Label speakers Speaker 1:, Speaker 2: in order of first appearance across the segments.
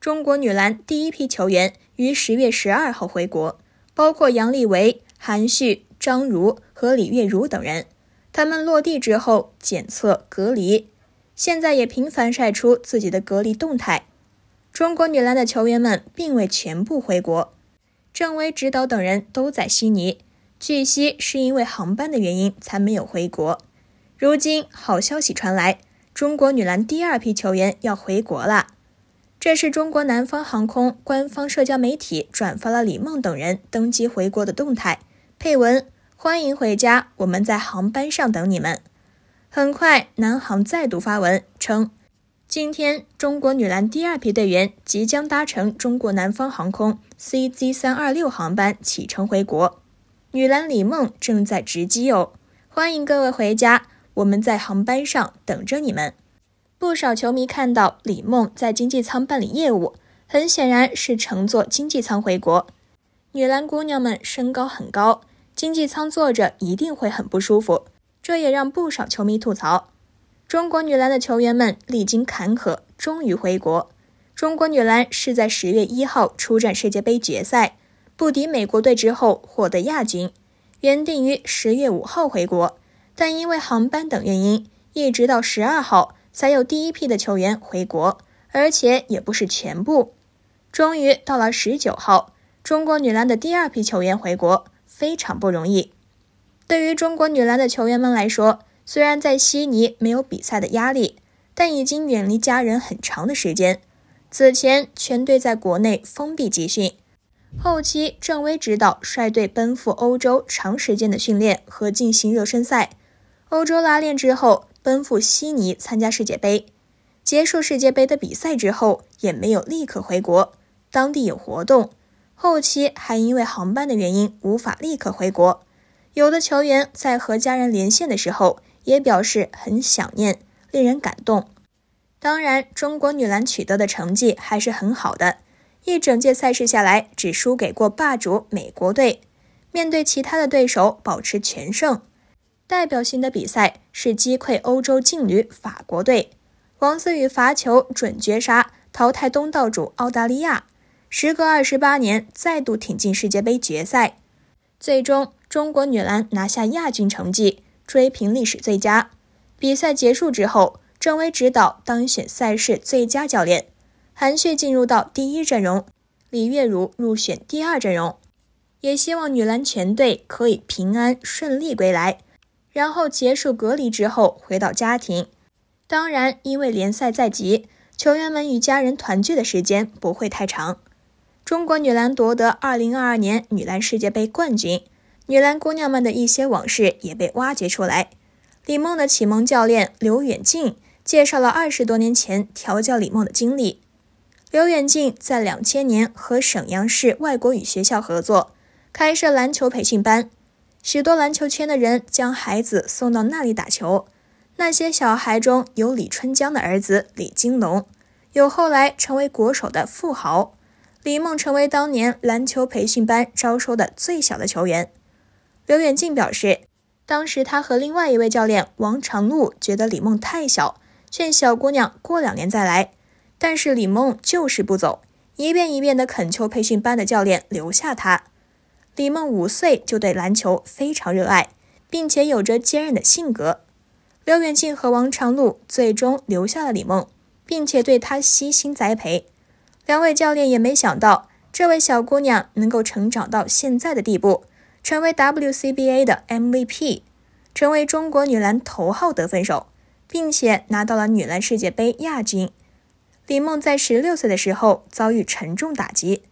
Speaker 1: 中国女篮第一批球员于十月十二号回国，包括杨利维、韩旭、张茹和李月如等人。他们落地之后检测隔离，现在也频繁晒出自己的隔离动态。中国女篮的球员们并未全部回国，郑薇指导等人都在悉尼。据悉是因为航班的原因才没有回国。如今好消息传来，中国女篮第二批球员要回国了。这是中国南方航空官方社交媒体转发了李梦等人登机回国的动态，配文：欢迎回家，我们在航班上等你们。很快，南航再度发文称，今天中国女篮第二批队员即将搭乘中国南方航空 CZ 三二六航班启程回国，女篮李梦正在值机哦，欢迎各位回家，我们在航班上等着你们。不少球迷看到李梦在经济舱办理业务，很显然是乘坐经济舱回国。女篮姑娘们身高很高，经济舱坐着一定会很不舒服，这也让不少球迷吐槽。中国女篮的球员们历经坎坷，终于回国。中国女篮是在十月一号出战世界杯决赛，不敌美国队之后获得亚军，原定于十月五号回国，但因为航班等原因，一直到十二号。才有第一批的球员回国，而且也不是全部。终于到了十九号，中国女篮的第二批球员回国，非常不容易。对于中国女篮的球员们来说，虽然在悉尼没有比赛的压力，但已经远离家人很长的时间。此前，全队在国内封闭集训，后期郑薇指导率队奔赴欧洲，长时间的训练和进行热身赛。欧洲拉练之后。奔赴悉尼参加世界杯，结束世界杯的比赛之后，也没有立刻回国，当地有活动，后期还因为航班的原因无法立刻回国。有的球员在和家人连线的时候，也表示很想念，令人感动。当然，中国女篮取得的成绩还是很好的，一整届赛事下来只输给过霸主美国队，面对其他的对手保持全胜。代表性的比赛是击溃欧洲劲旅法国队，王思雨罚球准绝杀淘汰东道主澳大利亚，时隔二十八年再度挺进世界杯决赛，最终中国女篮拿下亚军成绩，追平历史最佳。比赛结束之后，郑薇指导当选赛事最佳教练，韩旭进入到第一阵容，李月如入选第二阵容，也希望女篮全队可以平安顺利归来。然后结束隔离之后回到家庭，当然，因为联赛在即，球员们与家人团聚的时间不会太长。中国女篮夺得二零二二年女篮世界杯冠军，女篮姑娘们的一些往事也被挖掘出来。李梦的启蒙教练刘远进介绍了二十多年前调教李梦的经历。刘远进在两千年和沈阳市外国语学校合作开设篮球培训班。许多篮球圈的人将孩子送到那里打球，那些小孩中有李春江的儿子李金龙，有后来成为国手的富豪，李梦成为当年篮球培训班招收的最小的球员。刘远进表示，当时他和另外一位教练王长路觉得李梦太小，劝小姑娘过两年再来，但是李梦就是不走，一遍一遍地恳求培训班的教练留下她。李梦五岁就对篮球非常热爱，并且有着坚韧的性格。刘远庆和王长路最终留下了李梦，并且对她悉心栽培。两位教练也没想到，这位小姑娘能够成长到现在的地步，成为 WCBA 的 MVP，成为中国女篮头号得分手，并且拿到了女篮世界杯亚军。李梦在十六岁的时候遭遇沉重打击。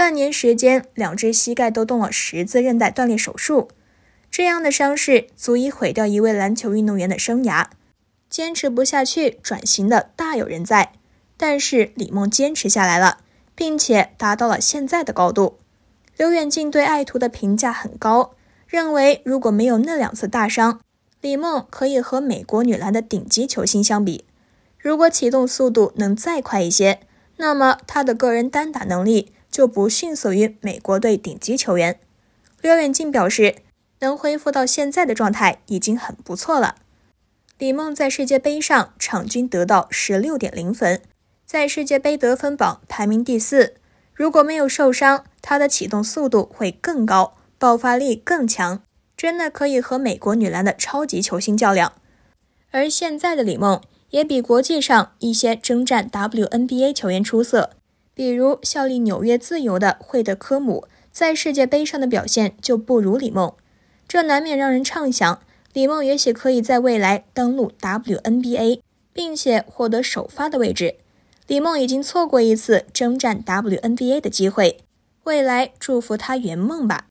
Speaker 1: 半年时间，两只膝盖都动了十字韧带断裂手术，这样的伤势足以毁掉一位篮球运动员的生涯。坚持不下去，转型的大有人在。但是李梦坚持下来了，并且达到了现在的高度。刘远进对爱徒的评价很高，认为如果没有那两次大伤，李梦可以和美国女篮的顶级球星相比。如果启动速度能再快一些，那么她的个人单打能力。就不逊色于美国队顶级球员。刘远进表示，能恢复到现在的状态已经很不错了。李梦在世界杯上场均得到十六点零分，在世界杯得分榜排名第四。如果没有受伤，她的启动速度会更高，爆发力更强，真的可以和美国女篮的超级球星较量。而现在的李梦也比国际上一些征战 WNBA 球员出色。比如效力纽约自由的惠德科姆，在世界杯上的表现就不如李梦，这难免让人畅想，李梦也许可以在未来登陆 WNBA，并且获得首发的位置。李梦已经错过一次征战 WNBA 的机会，未来祝福她圆梦吧。